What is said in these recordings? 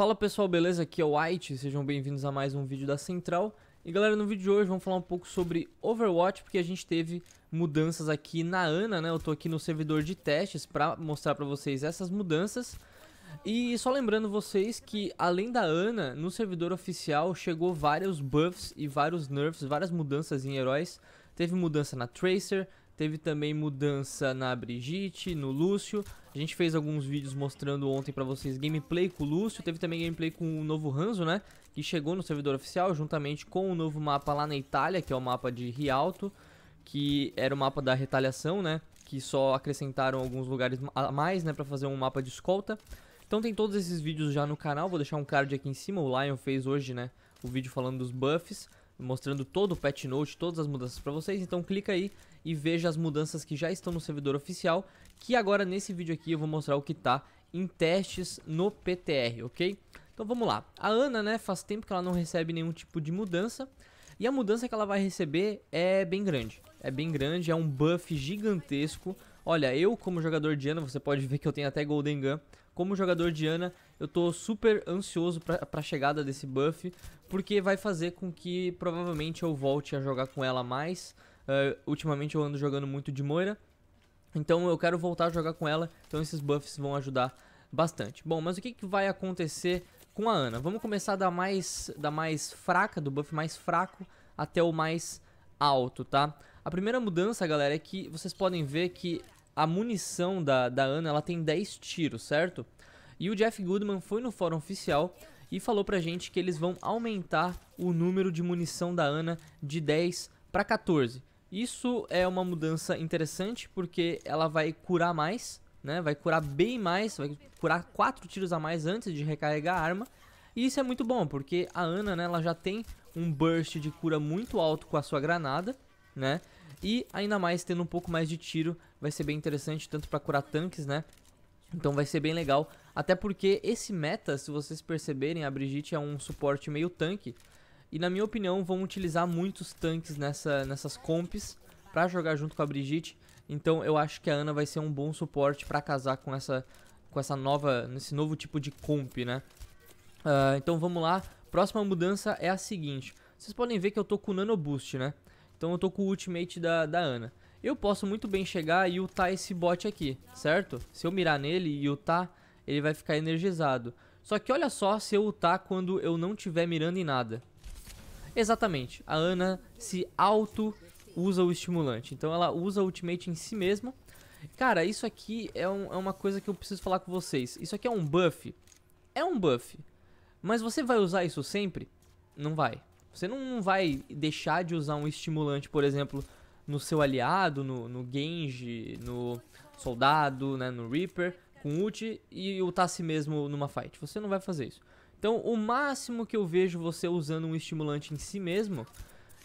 Fala pessoal, beleza? Aqui é o White, sejam bem-vindos a mais um vídeo da Central. E galera, no vídeo de hoje vamos falar um pouco sobre Overwatch, porque a gente teve mudanças aqui na ANA, né? Eu tô aqui no servidor de testes para mostrar para vocês essas mudanças. E só lembrando vocês que além da Ana, no servidor oficial chegou vários buffs e vários nerfs, várias mudanças em heróis. Teve mudança na Tracer, Teve também mudança na Brigitte, no Lúcio. A gente fez alguns vídeos mostrando ontem pra vocês gameplay com o Lúcio. Teve também gameplay com o novo Hanzo, né? Que chegou no servidor oficial juntamente com o novo mapa lá na Itália, que é o mapa de Rialto. Que era o mapa da retaliação, né? Que só acrescentaram alguns lugares a mais, né? Pra fazer um mapa de escolta. Então tem todos esses vídeos já no canal. Vou deixar um card aqui em cima. O Lion fez hoje, né? O vídeo falando dos buffs mostrando todo o patch note, todas as mudanças para vocês, então clica aí e veja as mudanças que já estão no servidor oficial, que agora nesse vídeo aqui eu vou mostrar o que está em testes no PTR, ok? Então vamos lá, a Ana né, faz tempo que ela não recebe nenhum tipo de mudança, e a mudança que ela vai receber é bem grande, é bem grande, é um buff gigantesco, olha, eu como jogador de Ana, você pode ver que eu tenho até Golden Gun, como jogador de Ana, eu tô super ansioso pra, pra chegada desse buff, porque vai fazer com que provavelmente eu volte a jogar com ela mais. Uh, ultimamente eu ando jogando muito de Moira, então eu quero voltar a jogar com ela, então esses buffs vão ajudar bastante. Bom, mas o que, que vai acontecer com a Ana? Vamos começar da mais, da mais fraca, do buff mais fraco, até o mais alto, tá? A primeira mudança, galera, é que vocês podem ver que a munição da, da Ana, ela tem 10 tiros, certo? E o Jeff Goodman foi no fórum oficial e falou pra gente que eles vão aumentar o número de munição da Ana de 10 para 14. Isso é uma mudança interessante porque ela vai curar mais, né? Vai curar bem mais, vai curar 4 tiros a mais antes de recarregar a arma. E isso é muito bom, porque a Ana, né, ela já tem um burst de cura muito alto com a sua granada, né? E ainda mais tendo um pouco mais de tiro, vai ser bem interessante tanto para curar tanques, né, então vai ser bem legal, até porque esse meta, se vocês perceberem, a Brigitte é um suporte meio tanque, e na minha opinião vão utilizar muitos tanques nessa, nessas comps para jogar junto com a Brigitte, então eu acho que a Ana vai ser um bom suporte para casar com essa, com essa nova, nesse novo tipo de comp, né? Uh, então vamos lá, próxima mudança é a seguinte, vocês podem ver que eu tô com o Nano Boost, né? Então eu tô com o ultimate da, da Ana. Eu posso muito bem chegar e ultar esse bot aqui, certo? Se eu mirar nele e ultar, ele vai ficar energizado. Só que olha só se eu ultar quando eu não tiver mirando em nada. Exatamente, a Ana se auto usa o estimulante. Então ela usa o ultimate em si mesma. Cara, isso aqui é, um, é, uma coisa que eu preciso falar com vocês. Isso aqui é um buff. É um buff. Mas você vai usar isso sempre? Não vai. Você não vai deixar de usar um estimulante, por exemplo, no seu aliado, no, no Genji, no Soldado, né, no Reaper, com ult e ultar a si mesmo numa fight. Você não vai fazer isso. Então, o máximo que eu vejo você usando um estimulante em si mesmo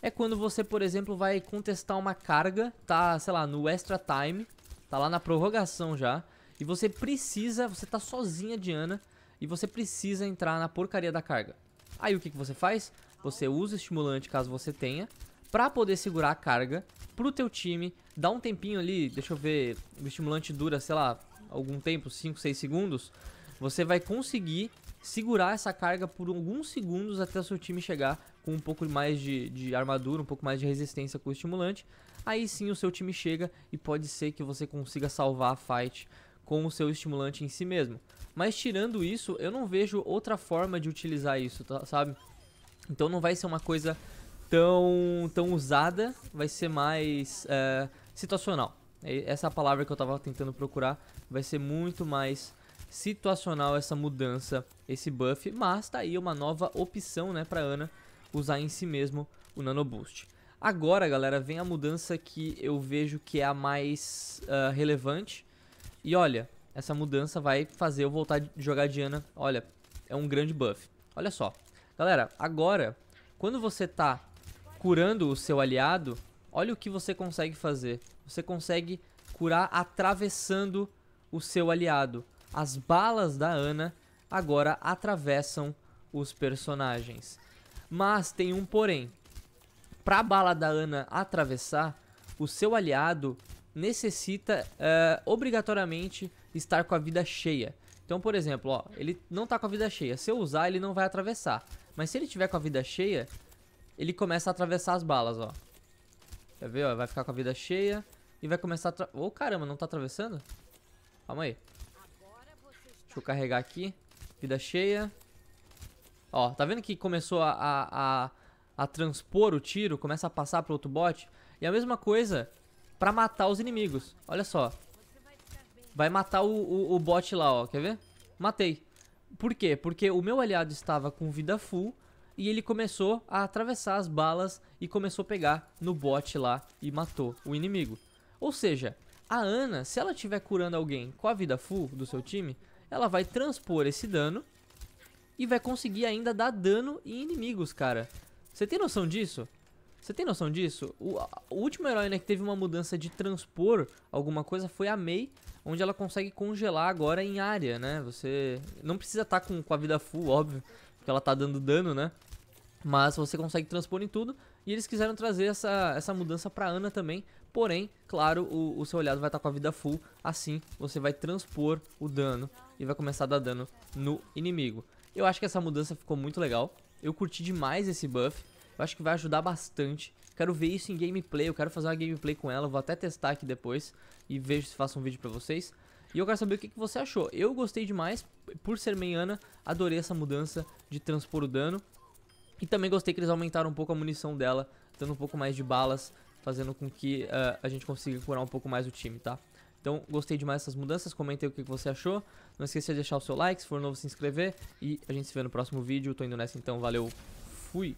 é quando você, por exemplo, vai contestar uma carga, tá, sei lá, no extra time, tá lá na prorrogação já, e você precisa, você tá sozinha, Diana, e você precisa entrar na porcaria da carga. Aí o que, que você faz? Você usa estimulante, caso você tenha, pra poder segurar a carga pro teu time, dá um tempinho ali, deixa eu ver, o estimulante dura, sei lá, algum tempo, 5, 6 segundos, você vai conseguir segurar essa carga por alguns segundos até o seu time chegar com um pouco mais de, de armadura, um pouco mais de resistência com o estimulante. Aí sim o seu time chega e pode ser que você consiga salvar a fight com o seu estimulante em si mesmo. Mas tirando isso, eu não vejo outra forma de utilizar isso, tá, sabe? Então não vai ser uma coisa tão, tão usada, vai ser mais é, situacional. Essa é palavra que eu estava tentando procurar vai ser muito mais situacional essa mudança, esse buff, mas tá aí uma nova opção, né, para Ana usar em si mesmo o Nano Boost. Agora, galera, vem a mudança que eu vejo que é a mais uh, relevante. E olha, essa mudança vai fazer eu voltar a jogar de Ana Olha, é um grande buff. Olha só. Galera, agora, quando você tá curando o seu aliado, olha o que você consegue fazer. Você consegue curar atravessando o seu aliado. As balas da Ana agora atravessam os personagens. Mas tem um porém. Para a bala da Ana atravessar, o seu aliado necessita uh, obrigatoriamente estar com a vida cheia. Então, por exemplo, ó, ele não está com a vida cheia. Se eu usar, ele não vai atravessar. Mas se ele tiver com a vida cheia, ele começa a atravessar as balas, ó. Quer ver, ó? Vai ficar com a vida cheia e vai começar a... Ô, oh, caramba, não tá atravessando? Calma aí. Deixa eu carregar aqui. Vida cheia. Ó, tá vendo que começou a, a, a, a transpor o tiro? Começa a passar pro outro bot? E é a mesma coisa pra matar os inimigos. Olha só. Vai matar o, o, o bot lá, ó. Quer ver? Matei. Por quê? Porque o meu aliado estava com vida full e ele começou a atravessar as balas e começou a pegar no bot lá e matou o inimigo. Ou seja, a Ana, se ela estiver curando alguém com a vida full do seu time, ela vai transpor esse dano e vai conseguir ainda dar dano em inimigos, cara. Você tem noção disso? Você tem noção disso? O, o último herói né, que teve uma mudança de transpor alguma coisa foi a Mei, onde ela consegue congelar agora em área, né? Você não precisa estar tá com, com a vida full, óbvio, porque ela tá dando dano, né? Mas você consegue transpor em tudo. E eles quiseram trazer essa, essa mudança pra Ana também. Porém, claro, o, o seu olhado vai estar tá com a vida full. Assim, você vai transpor o dano e vai começar a dar dano no inimigo. Eu acho que essa mudança ficou muito legal. Eu curti demais esse buff. Eu acho que vai ajudar bastante. Quero ver isso em gameplay, eu quero fazer uma gameplay com ela, vou até testar aqui depois e vejo se faço um vídeo pra vocês. E eu quero saber o que, que você achou. Eu gostei demais, por ser meiana, adorei essa mudança de transpor o dano. E também gostei que eles aumentaram um pouco a munição dela, dando um pouco mais de balas, fazendo com que uh, a gente consiga curar um pouco mais o time, tá? Então, gostei demais dessas mudanças, comente aí o que você achou. Não esqueça de deixar o seu like, se for novo se inscrever. E a gente se vê no próximo vídeo. Tô indo nessa então, valeu, fui!